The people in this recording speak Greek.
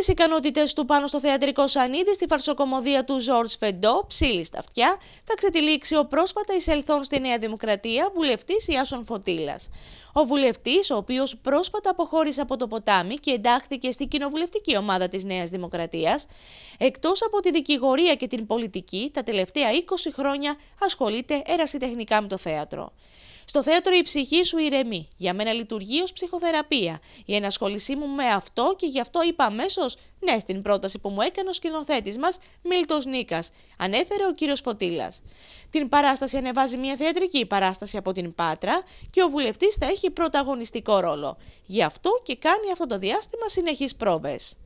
τις ικανότητες του πάνω στο θεατρικό σανίδι στη φαρσοκομωδία του Ζορτ Φεντό, ψήλη στα αυτιά, θα ξετυλίξει ο πρόσφατα εισελθόν στη Νέα Δημοκρατία βουλευτής Ιάσων Φωτήλα. Ο βουλευτής, ο οποίος πρόσφατα αποχώρησε από το ποτάμι και εντάχθηκε στην κοινοβουλευτική ομάδα της Νέας Δημοκρατίας, εκτός από τη δικηγορία και την πολιτική, τα τελευταία 20 χρόνια ασχολείται ερασιτεχνικά με το θέατρο. Στο θέατρο η ψυχή σου ηρεμεί. Για μένα λειτουργεί ως ψυχοθεραπεία. Η ενασχόλησή μου με αυτό και γι' αυτό είπα αμέσως ναι στην πρόταση που μου έκανε ο σκηνοθέτης μας Μίλτος Νίκας, ανέφερε ο κύριος Φωτήλα. Την παράσταση ανεβάζει μια θεατρική παράσταση από την Πάτρα και ο βουλευτής θα έχει πρωταγωνιστικό ρόλο. Γι' αυτό και κάνει αυτό το διάστημα συνεχείς πρόβες.